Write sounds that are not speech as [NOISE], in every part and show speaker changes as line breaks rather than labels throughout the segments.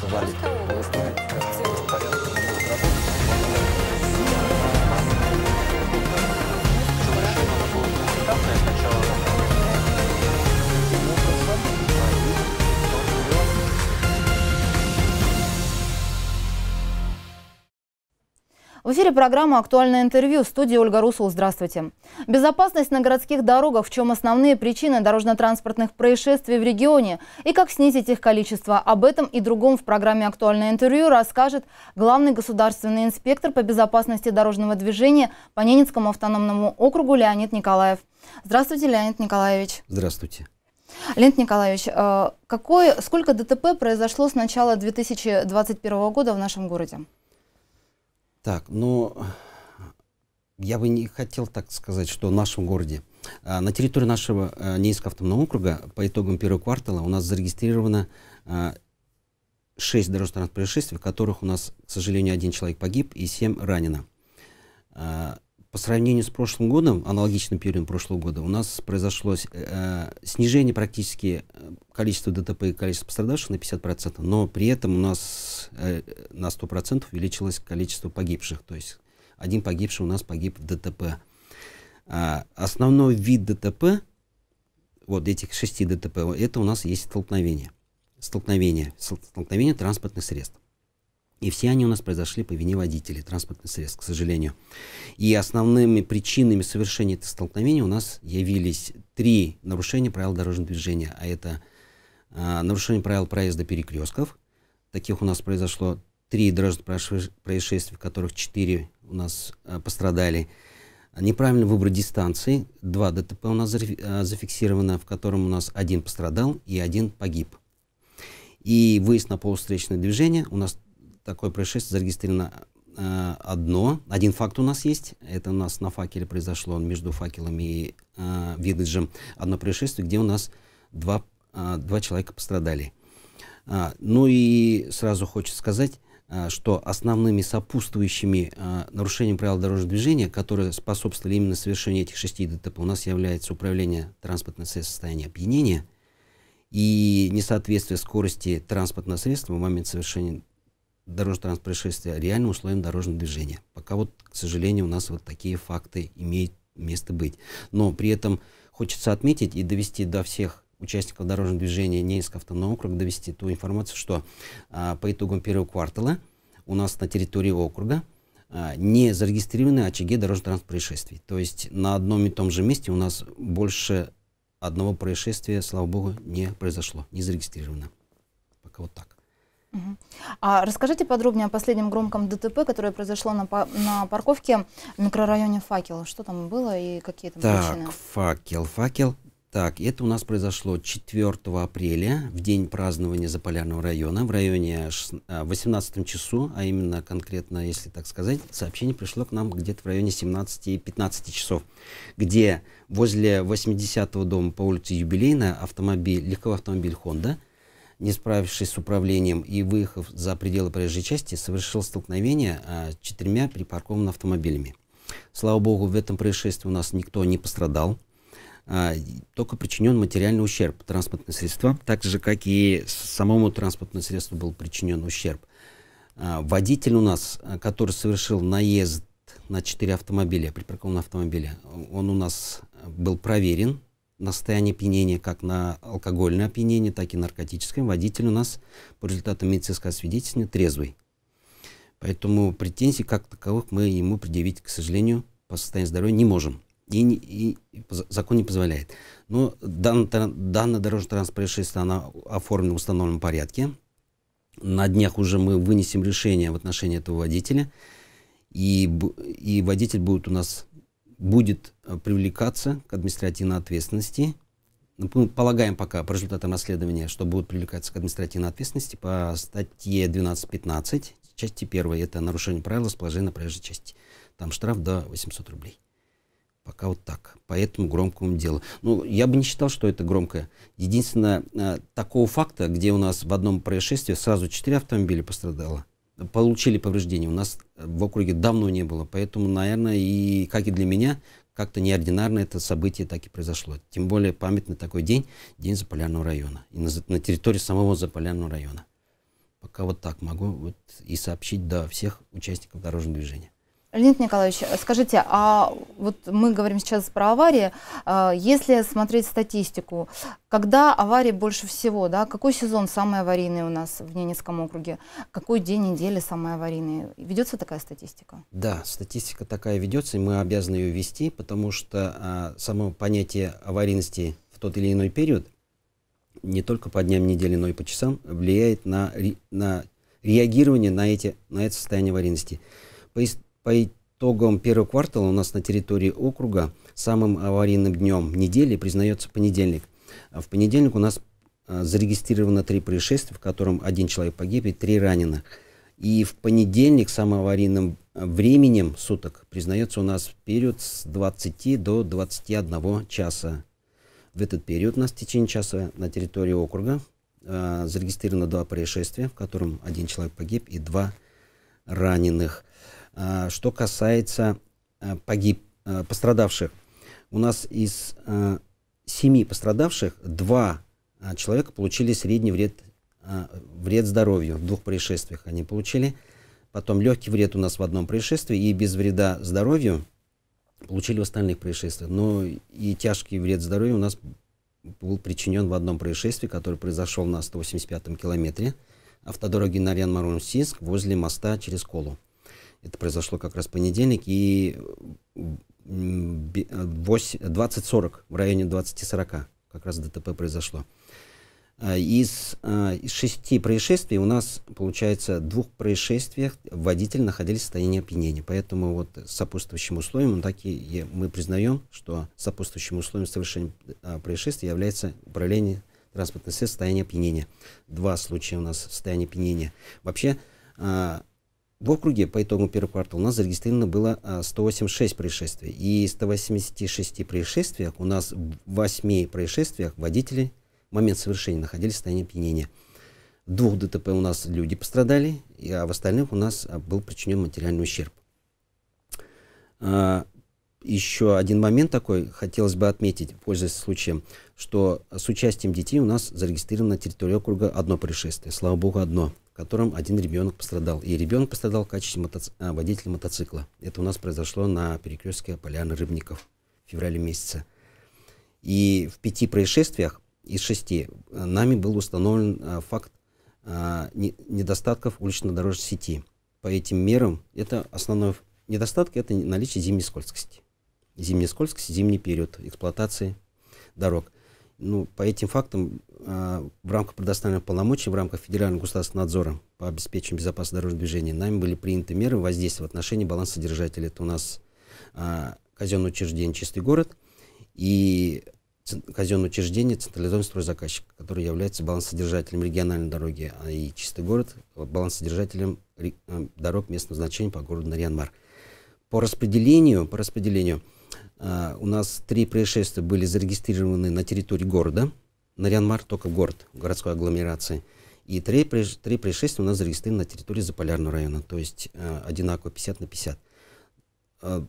Тогда называли. В эфире программа «Актуальное интервью» в студии Ольга Русул. Здравствуйте. Безопасность на городских дорогах, в чем основные причины дорожно-транспортных происшествий в регионе и как снизить их количество. Об этом и другом в программе «Актуальное интервью» расскажет главный государственный инспектор по безопасности дорожного движения по Ненецкому автономному округу Леонид Николаев. Здравствуйте, Леонид Николаевич.
Здравствуйте.
Леонид Николаевич, э, какое, сколько ДТП произошло с начала 2021 года в нашем городе?
Так, ну, я бы не хотел так сказать, что в нашем городе. А, на территории нашего а, Нейского автономного округа по итогам первого квартала у нас зарегистрировано 6 а, дорожно-транспортных происшествий, в которых у нас, к сожалению, один человек погиб и 7 ранено по сравнению с прошлым годом, аналогичным периодом прошлого года, у нас произошло э, э, снижение практически э, количества ДТП и количества пострадавших на 50%, но при этом у нас э, на 100% увеличилось количество погибших. То есть один погибший у нас погиб в ДТП. А основной вид ДТП, вот этих шести ДТП, это у нас есть столкновение. Столкновение, столкновение транспортных средств. И все они у нас произошли по вине водителей транспортных средств, к сожалению. И основными причинами совершения этого столкновения у нас явились три нарушения правил дорожного движения. А это э, нарушение правил проезда перекрестков. Таких у нас произошло три дорожных происшествия, в которых четыре у нас э, пострадали. Неправильный выбор дистанции. Два ДТП у нас а, зафиксировано, в котором у нас один пострадал и один погиб. И выезд на полустречное движение у нас такое происшествие зарегистрировано э, одно. Один факт у нас есть. Это у нас на факеле произошло между факелами и э, видеджем одно происшествие, где у нас два, э, два человека пострадали. А, ну и сразу хочется сказать, э, что основными сопутствующими а, э, нарушениям правил дорожного движения, которые способствовали именно совершению этих шести ДТП, у нас является управление транспортным средством состояния опьянения и несоответствие скорости транспортного средства в момент совершения дорожно-транспортное происшествие реальным условием дорожного движения. Пока вот, к сожалению, у нас вот такие факты имеют место быть. Но при этом хочется отметить и довести до всех участников дорожного движения Ненецкого автономного округа, довести ту информацию, что а, по итогам первого квартала у нас на территории округа а, не зарегистрированы очаги дорожно-транспортных происшествий. То есть на одном и том же месте у нас больше одного происшествия, слава богу, не произошло, не зарегистрировано. Пока вот так.
А расскажите подробнее о последнем громком ДТП, которое произошло на, на парковке в микрорайоне Факел. Что там было и какие там так, причины? Так,
Факел, Факел. Так, это у нас произошло 4 апреля, в день празднования Заполярного района, в районе 18 а, часу, а именно конкретно, если так сказать, сообщение пришло к нам где-то в районе 17-15 часов, где возле 80-го дома по улице Юбилейная автомобиль, легковой автомобиль Honda – не справившись с управлением и выехав за пределы проезжей части, совершил столкновение а, с четырьмя припаркованными автомобилями. Слава богу, в этом происшествии у нас никто не пострадал, а, только причинен материальный ущерб транспортным средствам, так же, как и самому транспортному средству был причинен ущерб. А, водитель у нас, который совершил наезд на четыре автомобиля, припаркованные автомобили, он у нас был проверен, на состояние опьянения, как на алкогольное опьянение, так и наркотическое, водитель у нас по результатам медицинского освидетельствования трезвый. Поэтому претензий как таковых мы ему предъявить, к сожалению, по состоянию здоровья не можем. И, не, и закон не позволяет. Но дан, данное дорожно-транспортное происшествие она оформлена в установленном порядке. На днях уже мы вынесем решение в отношении этого водителя. И, и водитель будет у нас будет э, привлекаться к административной ответственности. Ну, мы полагаем пока по результатам расследования, что будут привлекаться к административной ответственности по статье 12.15, части 1. Это нарушение правил расположения на проезжей части. Там штраф до 800 рублей. Пока вот так. По этому громкому делу. Ну, я бы не считал, что это громкое. Единственное, э, такого факта, где у нас в одном происшествии сразу 4 автомобиля пострадало, получили повреждения. У нас э, в округе давно не было. Поэтому, наверное, и как и для меня, как-то неординарно это событие так и произошло. Тем более памятный такой день, День Заполярного района. И на, на территории самого Заполярного района. Пока вот так могу вот и сообщить до всех участников дорожного движения.
Леонид Николаевич, скажите, а вот мы говорим сейчас про аварии. А, если смотреть статистику, когда аварии больше всего, да, какой сезон самый аварийный у нас в Ненецком округе, какой день недели самый аварийный? Ведется такая статистика?
Да, статистика такая ведется, и мы обязаны ее вести, потому что а, само понятие аварийности в тот или иной период, не только по дням недели, но и по часам, влияет на, на реагирование на, эти, на это состояние аварийности. По, по итогам первого квартала у нас на территории округа самым аварийным днем недели признается понедельник. В понедельник у нас а, зарегистрировано три происшествия, в котором один человек погиб и три раненых. И в понедельник самым аварийным а, временем суток признается у нас период с 20 до 21 часа. В этот период у нас в течение часа на территории округа э, зарегистрировано два происшествия, в котором один человек погиб и два раненых. Э, что касается э, погиб, э, пострадавших, у нас из семи пострадавших два человека получили средний вред, вред здоровью. В двух происшествиях они получили. Потом легкий вред у нас в одном происшествии и без вреда здоровью получили в остальных происшествиях. Но и тяжкий вред здоровью у нас был причинен в одном происшествии, которое произошло на 185-м километре автодороги нарьян марун сиск возле моста через Колу. Это произошло как раз в понедельник, и 20-40, э, в районе 20-40 как раз ДТП произошло. Э, из, э, из шести происшествий у нас, получается, в двух происшествиях водитель находились в состоянии опьянения. Поэтому вот сопутствующим условием, он так и, мы признаем, что сопутствующим условием совершения происшествия является управление транспортным средством в состоянии опьянения. Два случая у нас в состоянии опьянения. Вообще, в округе по итогам первого квартала у нас зарегистрировано было 186 а, происшествий. И из 186 происшествий у нас в 8 происшествиях водители в момент совершения находились в состоянии опьянения. В двух ДТП у нас люди пострадали, а в остальных у нас а, был причинен материальный ущерб. А, еще один момент такой хотелось бы отметить, пользуясь случаем, что с участием детей у нас зарегистрировано на территории округа одно происшествие. Слава богу, одно в котором один ребенок пострадал. И ребенок пострадал в качестве мотоци... А, водителя мотоцикла. Это у нас произошло на перекрестке Поляны Рыбников в феврале месяце. И в пяти происшествиях из шести э, нами был установлен а, факт а, не, недостатков улично-дорожной сети. По этим мерам это основной недостаток это наличие зимней скользкости. Зимняя скользкость, зимний период эксплуатации дорог – ну, по этим фактам э, в рамках предоставленных полномочий, в рамках Федерального государственного надзора по обеспечению безопасности дорожного движения, нами были приняты меры воздействия в отношении баланса содержателя. Это у нас э, казенное учреждение «Чистый город» и казенное учреждение «Централизованный стройзаказчик», который является балансодержателем региональной дороги, а и «Чистый город» балансодержателем а, дорог местного значения по городу Нарьянмар. По распределению, по распределению – а, у нас три происшествия были зарегистрированы на территории города. Нарянмар, только город, в городской агломерации. И три, три происшествия у нас зарегистрированы на территории Заполярного района. То есть а, одинаково 50 на 50. А,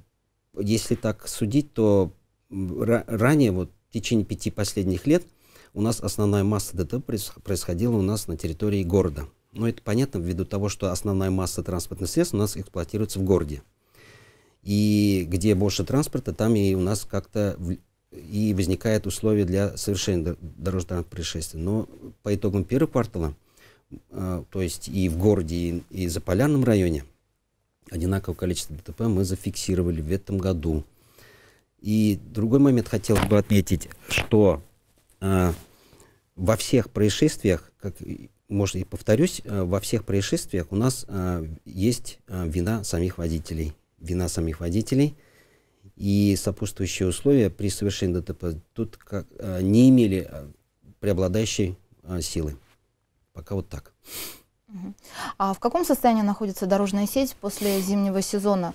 если так судить, то ранее, вот в течение пяти последних лет, у нас основная масса ДТП происходила у нас на территории города. Но это понятно ввиду того, что основная масса транспортных средств у нас эксплуатируется в городе. И где больше транспорта, там и у нас как-то и возникает условие для совершения дорожных происшествий. Но по итогам первого квартала, э, то есть и в городе, и, и за Полярном районе, одинаковое количество ДТП мы зафиксировали в этом году. И другой момент хотел бы отметить, что э, во всех происшествиях, как может и повторюсь, э, во всех происшествиях у нас э, есть э, вина самих водителей вина самих водителей и сопутствующие условия при совершении ДТП тут как, а, не имели а, преобладающей а, силы. Пока вот так.
А в каком состоянии находится дорожная сеть после зимнего сезона?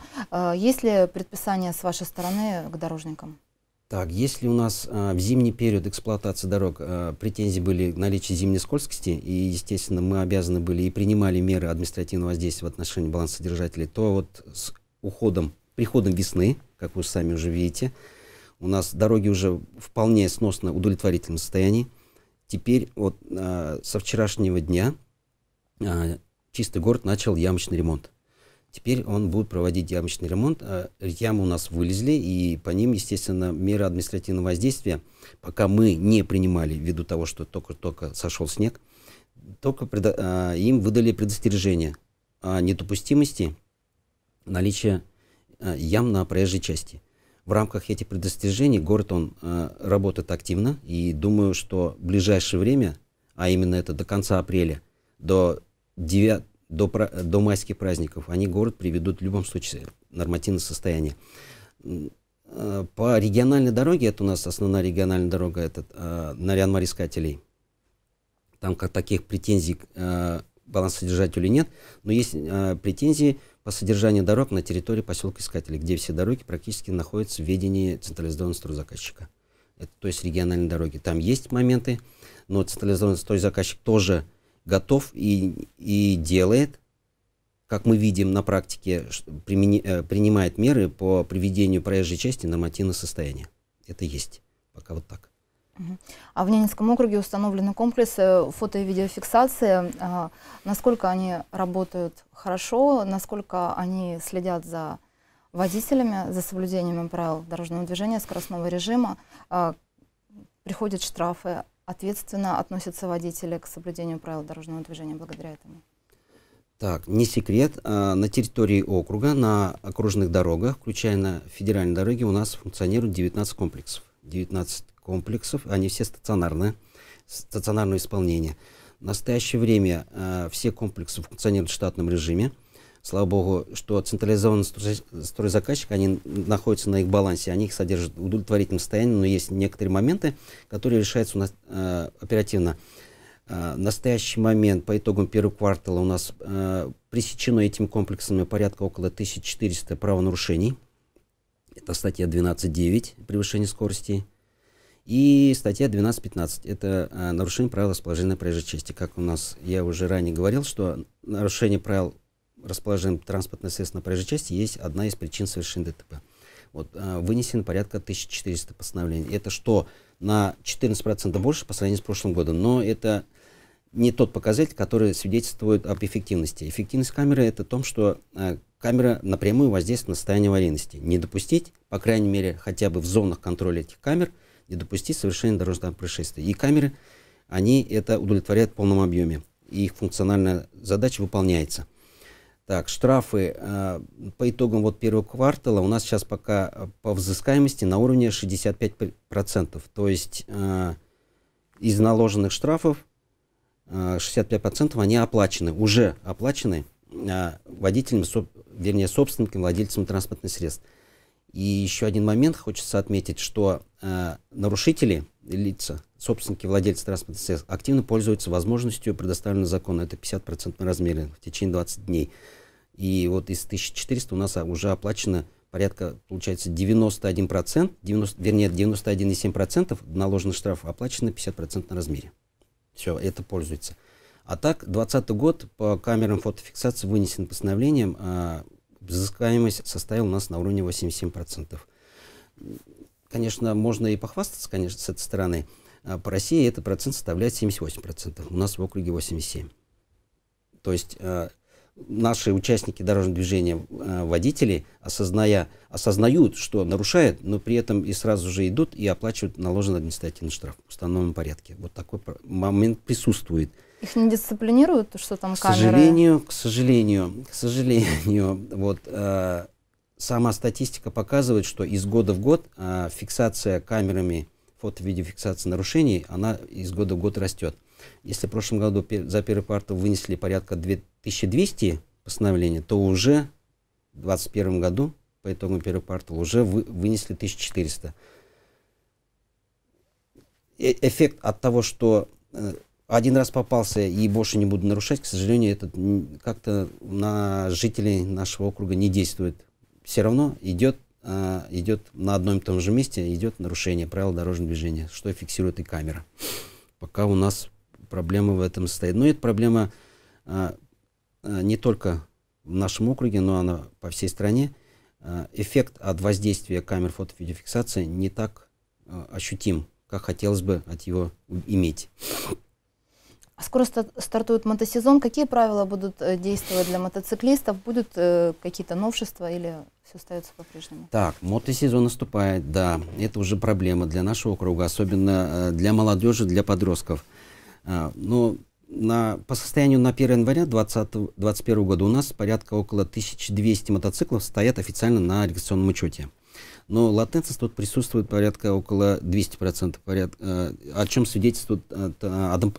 Есть ли предписание с вашей стороны к дорожникам?
Так, если у нас а, в зимний период эксплуатации дорог а, претензии были к наличию зимней скользкости, и, естественно, мы обязаны были и принимали меры административного воздействия в отношении балансодержателей, то вот с уходом, приходом весны, как вы сами уже видите. У нас дороги уже вполне сносно удовлетворительном состоянии. Теперь вот э, со вчерашнего дня э, чистый город начал ямочный ремонт. Теперь он будет проводить ямочный ремонт. Э, ямы у нас вылезли, и по ним, естественно, меры административного воздействия, пока мы не принимали, ввиду того, что только-только сошел снег, только предо, э, им выдали предостережение о недопустимости наличие э, ям на проезжей части. В рамках этих предостижений город он э, работает активно, и думаю, что в ближайшее время, а именно это до конца апреля, до 9, до, до майских праздников, они город приведут в любом случае нормативное состояние. Э, по региональной дороге, это у нас основная региональная дорога, это э, Нарян Марискателей. Там как таких претензий э, балансодержателю нет, но есть э, претензии по содержанию дорог на территории поселка Искателей, где все дороги практически находятся в ведении централизованного стройзаказчика. Это, то есть региональные дороги. Там есть моменты, но централизованный стройзаказчик тоже готов и, и делает, как мы видим на практике, примени, э, принимает меры по приведению проезжей части нормативного состояния. Это есть пока вот так.
А в Ненецком округе установлены комплексы фото- и видеофиксации. А, насколько они работают хорошо, насколько они следят за водителями, за соблюдением правил дорожного движения, скоростного режима, а, приходят штрафы, ответственно относятся водители к соблюдению правил дорожного движения благодаря этому.
Так, не секрет, а, на территории округа, на окружных дорогах, включая на федеральной дороге, у нас функционируют 19 комплексов. 19 комплексов, они все стационарные, стационарное исполнение. В настоящее время э, все комплексы функционируют в штатном режиме. Слава богу, что централизованный стройзаказчик, они находятся на их балансе, они их содержат в удовлетворительном состоянии, но есть некоторые моменты, которые решаются у нас э, оперативно. Э, в настоящий момент, по итогам первого квартала, у нас э, пресечено этими комплексами порядка около 1400 правонарушений – это статья 12.9 превышение скорости. И статья 12.15 это а, нарушение правил расположения проезжей части. Как у нас, я уже ранее говорил, что нарушение правил расположения транспортных средств на проезжей части есть одна из причин совершения ДТП. Вот, а, вынесено порядка 1400 постановлений. Это что на 14% больше по сравнению с прошлым годом, но это не тот показатель, который свидетельствует об эффективности. Эффективность камеры это в том, что э, камера напрямую воздействует на состояние аварийности. Не допустить, по крайней мере, хотя бы в зонах контроля этих камер, не допустить совершения дорожного происшествия. И камеры, они это удовлетворяют в полном объеме. И их функциональная задача выполняется. Так, штрафы э, по итогам вот первого квартала у нас сейчас пока э, по взыскаемости на уровне 65%. То есть из наложенных штрафов 65% э, они оплачены, уже оплачены э, водителям, вернее, собственникам, владельцам транспортных средств. И еще один момент хочется отметить, что э, нарушители, лица, собственники, владельцы транспортных средств активно пользуются возможностью, предоставленной законом, это 50% размере в течение 20 дней. И вот из 1400 у нас уже оплачено порядка, получается, 91%, 90, вернее, 91,7% наложенных штрафов оплачено в 50% размере. Все, это пользуется. А так, 2020 год по камерам фотофиксации вынесен постановлением, а взыскаемость составила у нас на уровне 87%. Конечно, можно и похвастаться, конечно, с этой стороны. А по России этот процент составляет 78%, у нас в округе 87%. То есть а, наши участники дорожного движения, э, водители, осозная, осознают, что нарушают, но при этом и сразу же идут и оплачивают наложенный административный штраф в установленном порядке. Вот такой момент присутствует.
Их не дисциплинируют, что там к камеры? К сожалению,
к сожалению, к сожалению, [LAUGHS] вот э, сама статистика показывает, что из года в год э, фиксация камерами фото-видеофиксации нарушений, она из года в год растет. Если в прошлом году за первый квартал вынесли порядка 2200 постановлений, то уже в 2021 году по итогам первого квартала уже вы, вынесли 1400. Э эффект от того, что э, один раз попался и больше не буду нарушать, к сожалению, этот как-то на жителей нашего округа не действует. Все равно идет Э, идет на одном и том же месте идет нарушение правил дорожного движения, что фиксирует и камера. Пока у нас проблемы в этом состоит. Но ну, это проблема э, э, не только в нашем округе, но она по всей стране. эффект от воздействия камер фото-видеофиксации не так ощутим, как хотелось бы от его иметь.
А скоро стартует мотосезон. Какие правила будут э, действовать для мотоциклистов? Будут э, какие-то новшества или все остается по-прежнему?
Так, мотосезон наступает, да. Это уже проблема для нашего округа, особенно э, для молодежи, для подростков. А, но на, по состоянию на 1 января 2021 года у нас порядка около 1200 мотоциклов стоят официально на регистрационном учете но латентность тут присутствует порядка около 200%, поряд, э, о чем свидетельствует э,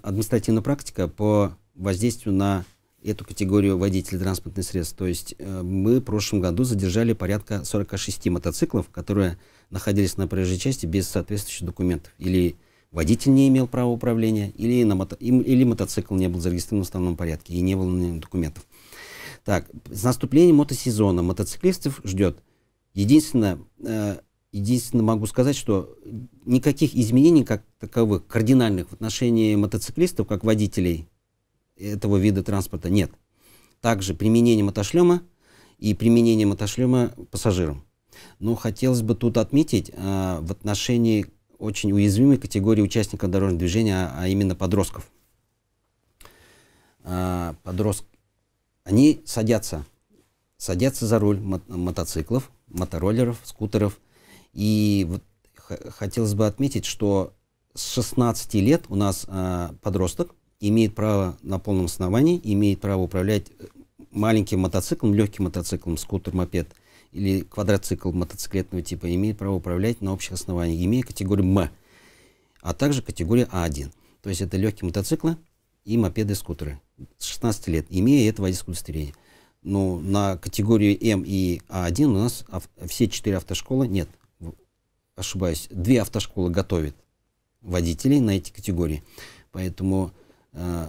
административная практика по воздействию на эту категорию водителей транспортных средств. То есть э, мы в прошлом году задержали порядка 46 мотоциклов, которые находились на проезжей части без соответствующих документов. Или водитель не имел права управления, или, на мото... или мотоцикл не был зарегистрирован в основном порядке и не было на нем документов. Так, с наступлением мотосезона мотоциклистов ждет Единственное, э, единственное могу сказать, что никаких изменений как таковых, кардинальных в отношении мотоциклистов, как водителей этого вида транспорта, нет. Также применение мотошлема и применение мотошлема пассажирам. Но хотелось бы тут отметить а, в отношении очень уязвимой категории участников дорожного движения, а, а именно подростков. А, подростки, они садятся, садятся за руль мо мотоциклов, мотороллеров, скутеров. И вот хотелось бы отметить, что с 16 лет у нас э, подросток имеет право на полном основании, имеет право управлять э, маленьким мотоциклом, легким мотоциклом, скутер, мопед или квадроцикл мотоциклетного типа, имеет право управлять на общих основаниях, имея категорию М, а также категорию А1. То есть это легкие мотоциклы и мопеды скутеры с 16 лет, имея это водительское удостоверение. Ну на категории М и А1 у нас все четыре автошколы, нет, ошибаюсь, две автошколы готовят водителей на эти категории. Поэтому э,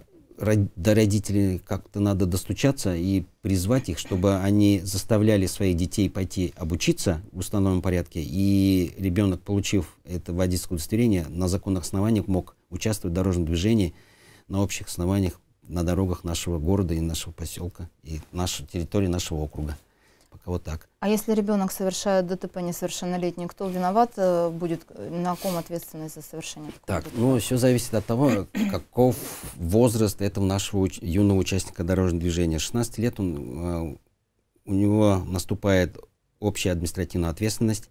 до родителей как-то надо достучаться и призвать их, чтобы они заставляли своих детей пойти обучиться в установленном порядке, и ребенок, получив это водительское удостоверение, на законных основаниях мог участвовать в дорожном движении на общих основаниях на дорогах нашего города и нашего поселка, и нашей территории нашего округа. Пока вот так.
А если ребенок совершает ДТП несовершеннолетний, кто виноват э, будет, э, на ком ответственность за совершение?
Так, ДТП? ну все зависит от того, [COUGHS] каков возраст этого нашего уч юного участника дорожного движения. 16 лет он, э, у него наступает общая административная ответственность.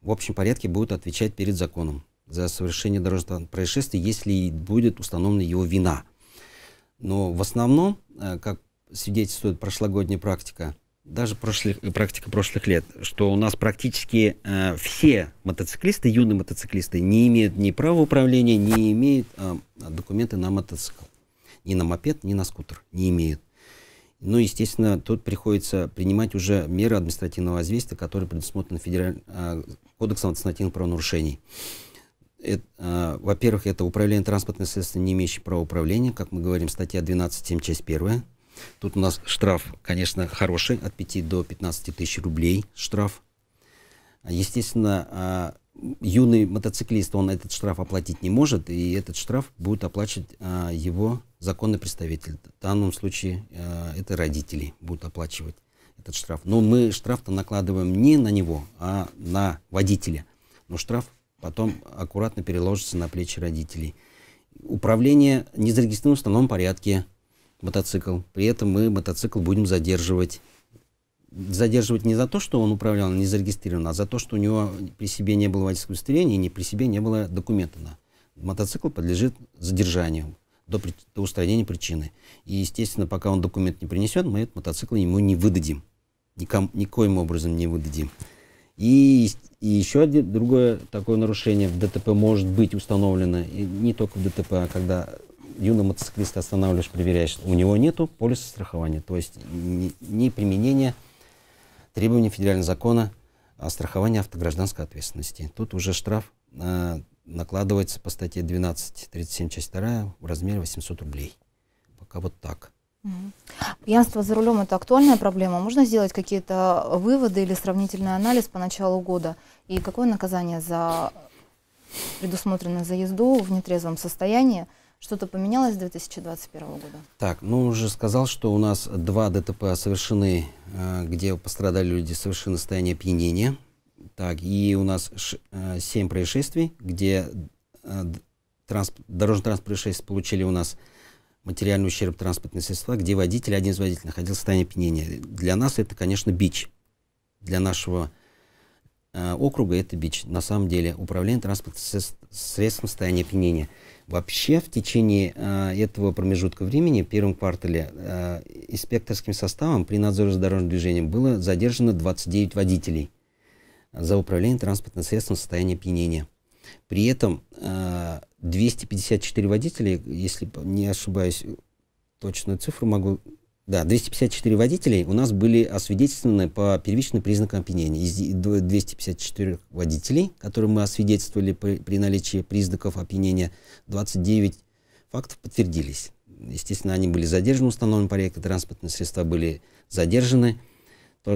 В общем порядке будет отвечать перед законом за совершение дорожного происшествия, если будет установлена его вина. Но в основном, э, как свидетельствует прошлогодняя практика, даже прошлых, э, практика прошлых лет, что у нас практически э, все мотоциклисты, юные мотоциклисты, не имеют ни права управления, не имеют э, документы на мотоцикл. Ни на мопед, ни на скутер не имеют. Ну, естественно, тут приходится принимать уже меры административного воздействия, которые предусмотрены федераль... Э, Кодексом административных правонарушений. А, во-первых, это управление транспортным средством, не имеющее права управления, как мы говорим, статья 12.7, часть 1. Тут у нас штраф, конечно, хороший, от 5 до 15 тысяч рублей штраф. А, естественно, а, юный мотоциклист, он этот штраф оплатить не может, и этот штраф будет оплачивать его законный представитель. В данном случае это родители будут оплачивать этот штраф. Но мы штраф-то накладываем не на него, а на водителя. Но штраф потом аккуратно переложится на плечи родителей. Управление незарегистрированным в основном порядке мотоцикл. При этом мы мотоцикл будем задерживать. Задерживать не за то, что он управлял не а за то, что у него при себе не было водительского удостоверения и не при себе не было документа на. Мотоцикл подлежит задержанию до, до устранения причины. И, естественно, пока он документ не принесет, мы этот мотоцикл ему не выдадим. Ником, никоим образом не выдадим. И, и еще один, другое такое нарушение в ДТП может быть установлено, и не только в ДТП, а когда юного мотоциклиста останавливаешь, проверяешь, у него нету полиса страхования, то есть не, не применение требований федерального закона о страховании автогражданской ответственности. Тут уже штраф э, накладывается по статье 12.37, часть 2 в размере 800 рублей. Пока вот так.
Пьянство за рулем – это актуальная проблема. Можно сделать какие-то выводы или сравнительный анализ по началу года? И какое наказание за предусмотрено за езду в нетрезвом состоянии? Что-то поменялось с 2021 года?
Так, ну уже сказал, что у нас два ДТП совершены, э, где пострадали люди, совершены состояние опьянения. Так, и у нас э, семь происшествий, где э, дорожно-транспортные происшествия получили у нас материальный ущерб транспортной средства, где водитель, один из водителей находился в состоянии опьянения. Для нас это, конечно, бич. Для нашего э, округа это бич. На самом деле управление транспортным средством в состоянии опьянения. Вообще в течение э, этого промежутка времени, в первом квартале, э, инспекторским составом при надзоре за дорожным движением было задержано 29 водителей за управление транспортным средством в состоянии опьянения. При этом э, 254 водителя, если не ошибаюсь, точную цифру могу... Да, 254 водителей у нас были освидетельствованы по первичным признакам опьянения. Из 254 водителей, которые мы освидетельствовали при, при наличии признаков опьянения, 29 фактов подтвердились. Естественно, они были задержаны в установленном порядке, транспортные средства были задержаны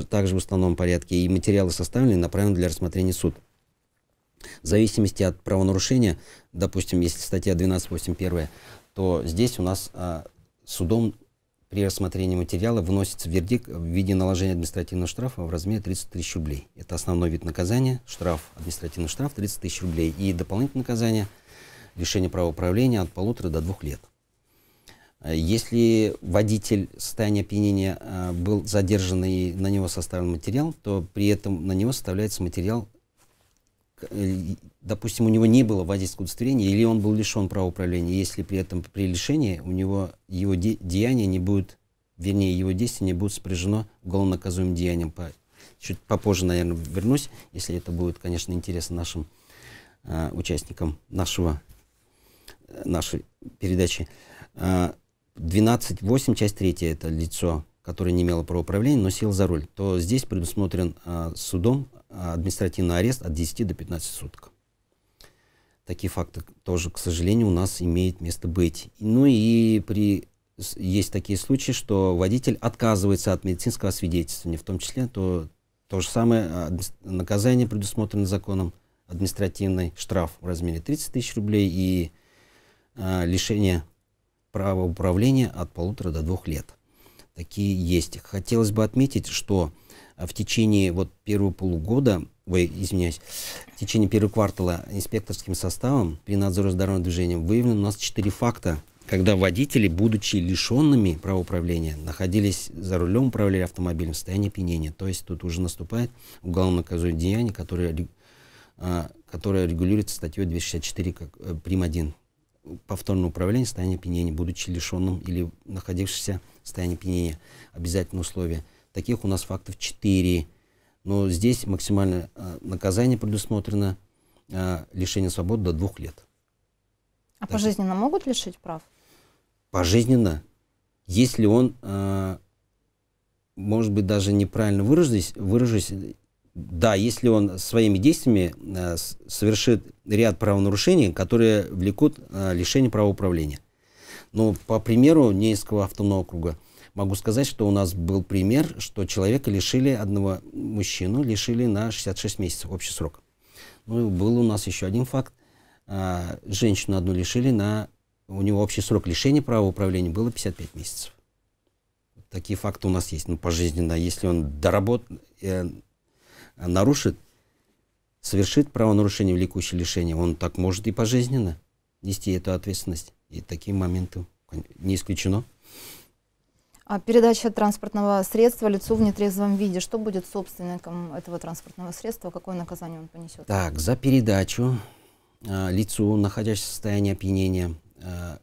также в установленном порядке, и материалы составлены и направлены для рассмотрения суда. В зависимости от правонарушения, допустим, если статья 12.8.1, то здесь у нас а, судом при рассмотрении материала выносится вердикт в виде наложения административного штрафа в размере 30 тысяч рублей. Это основной вид наказания, штраф, административный штраф 30 тысяч рублей. И дополнительное наказание, лишение права управления от полутора до двух лет. Если водитель в состоянии опьянения а, был задержан и на него составлен материал, то при этом на него составляется материал Э, допустим, у него не было водительского удостоверения, или он был лишен права управления, если при этом при лишении у него его де деяние не будет, вернее, его действие не будет сопряжено уголовно наказуемым деянием. По, чуть попозже, наверное, вернусь, если это будет, конечно, интересно нашим э, участникам нашего, э, нашей передачи. Э, 12.8, часть 3, это лицо которая не имела правоуправления, но сел за руль, то здесь предусмотрен а, судом а, административный арест от 10 до 15 суток. Такие факты тоже, к сожалению, у нас имеет место быть. Ну и при есть такие случаи, что водитель отказывается от медицинского свидетельствования, в том числе то, то же самое а, наказание предусмотрено законом, административный штраф в размере 30 тысяч рублей и э, лишение права управления от полутора до двух лет такие есть. Хотелось бы отметить, что а, в течение вот первого полугода, ой, извиняюсь, в течение первого квартала инспекторским составом при надзоре здорового движения выявлено у нас четыре факта, когда водители, будучи лишенными права управления, находились за рулем, управляли автомобилем в состоянии опьянения. То есть тут уже наступает уголовно наказуемое деяние, которое, а, которое регулируется статьей 264 как, э, прим. 1 повторное управление состояния опьянения, будучи лишенным или находившимся в состоянии опьянения. Обязательное условие. Таких у нас фактов 4. Но здесь максимальное э, наказание предусмотрено э, лишение свободы до двух лет.
А так. пожизненно могут лишить прав?
Пожизненно, если он, э, может быть, даже неправильно выражусь, выражусь да, если он своими действиями э, совершит ряд правонарушений, которые влекут э, лишение права управления. Но по примеру Нейского автономного округа могу сказать, что у нас был пример, что человека лишили, одного мужчину лишили на 66 месяцев, общий срок. Ну и был у нас еще один факт. Э, женщину одну лишили на... У него общий срок лишения права управления было 55 месяцев. Такие факты у нас есть, ну, пожизненно. Если он доработ... Э, нарушит, совершит правонарушение, влекущее лишение, он так может и пожизненно нести эту ответственность. И такие моменты не исключено.
А передача транспортного средства лицу в нетрезвом виде. Что будет собственником этого транспортного средства? Какое наказание он понесет?
Так, за передачу э, лицу, находящемуся в состоянии опьянения, э,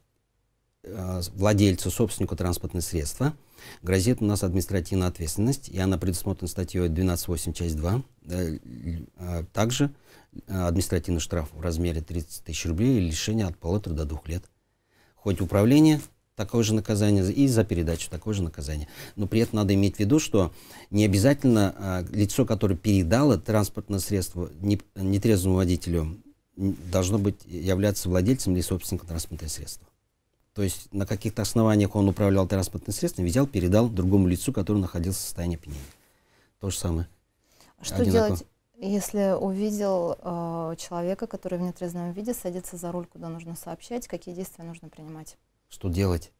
Э, владельцу, собственнику транспортного средства грозит у нас административная ответственность, и она предусмотрена статьей 12.8, часть 2. Э, э, также административный штраф в размере 30 тысяч рублей и лишение от полутора до двух лет. Хоть управление такое же наказание и за передачу такое же наказание. Но при этом надо иметь в виду, что не обязательно а, лицо, которое передало транспортное средство не, нетрезвому водителю, должно быть являться владельцем или собственником транспортного средства. То есть на каких-то основаниях он управлял транспортным средством, взял, передал другому лицу, который находился в состоянии опьянения. То же самое. Что Одинаково. делать,
если увидел э, человека, который в нетрезвом виде садится за руль, куда нужно сообщать, какие действия нужно принимать?
Что делать?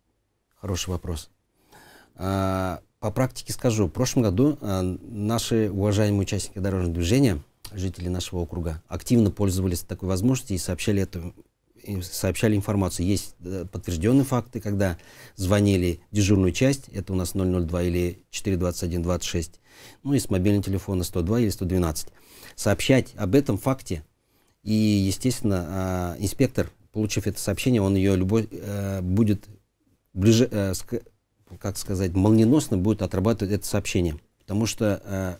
Хороший вопрос. А, по практике скажу, в прошлом году а, наши уважаемые участники дорожного движения, жители нашего округа, активно пользовались такой возможностью и сообщали это сообщали информацию. Есть э, подтвержденные факты, когда звонили в дежурную часть, это у нас 002 или 42126, ну и с мобильного телефона 102 или 112. Сообщать об этом факте, и, естественно, а, инспектор, получив это сообщение, он ее любой, э, будет ближе, э, как сказать, молниеносно будет отрабатывать это сообщение. Потому что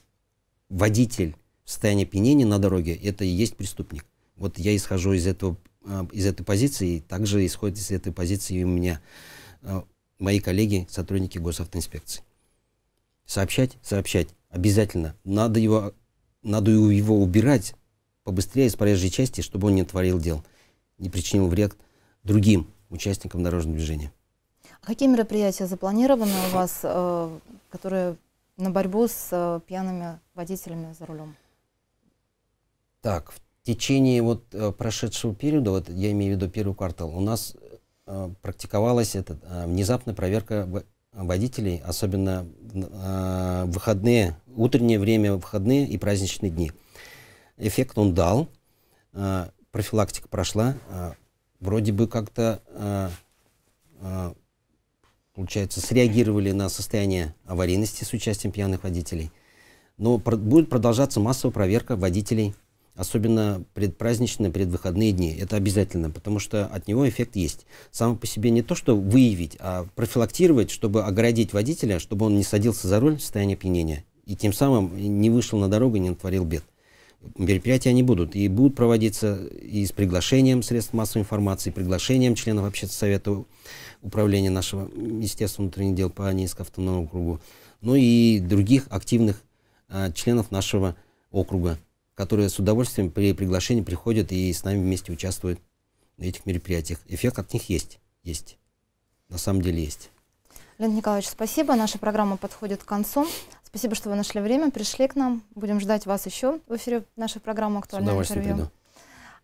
водитель в состоянии опьянения на дороге, это и есть преступник. Вот я исхожу из этого Э, из этой позиции, и также исходит из этой позиции у меня э, мои коллеги, сотрудники госавтоинспекции. Сообщать, сообщать, обязательно. Надо его, надо его убирать побыстрее из проезжей части, чтобы он не творил дел, не причинил вред другим участникам дорожного движения.
А какие мероприятия запланированы у вас, э, которые на борьбу с пьяными водителями за рулем?
Так, в течение вот э, прошедшего периода, вот я имею в виду первый квартал, у нас э, практиковалась эта э, внезапная проверка водителей, особенно выходные, утреннее время, выходные и праздничные дни. Эффект он дал, профилактика прошла, вроде бы как-то, получается, среагировали на состояние аварийности с участием пьяных водителей. Но будет продолжаться массовая проверка водителей особенно предпраздничные, предвыходные дни. Это обязательно, потому что от него эффект есть. Само по себе не то, что выявить, а профилактировать, чтобы оградить водителя, чтобы он не садился за руль в состоянии опьянения. И тем самым не вышел на дорогу и не натворил бед. Мероприятия они будут. И будут проводиться и с приглашением средств массовой информации, и приглашением членов общественного совета управления нашего Министерства внутренних дел по Низко автономному кругу, ну и других активных а, членов нашего округа которые с удовольствием при приглашении приходят и с нами вместе участвуют на этих мероприятиях. Эффект от них есть, есть, на самом деле есть.
Леонид Николаевич, спасибо. Наша программа подходит к концу. Спасибо, что вы нашли время, пришли к нам. Будем ждать вас еще в эфире нашей программы «Актуальное интервью». Приду.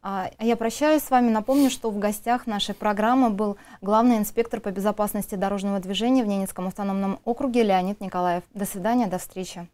А, а я прощаюсь с вами. Напомню, что в гостях нашей программы был главный инспектор по безопасности дорожного движения в Ненецком автономном округе Леонид Николаев. До свидания, до встречи.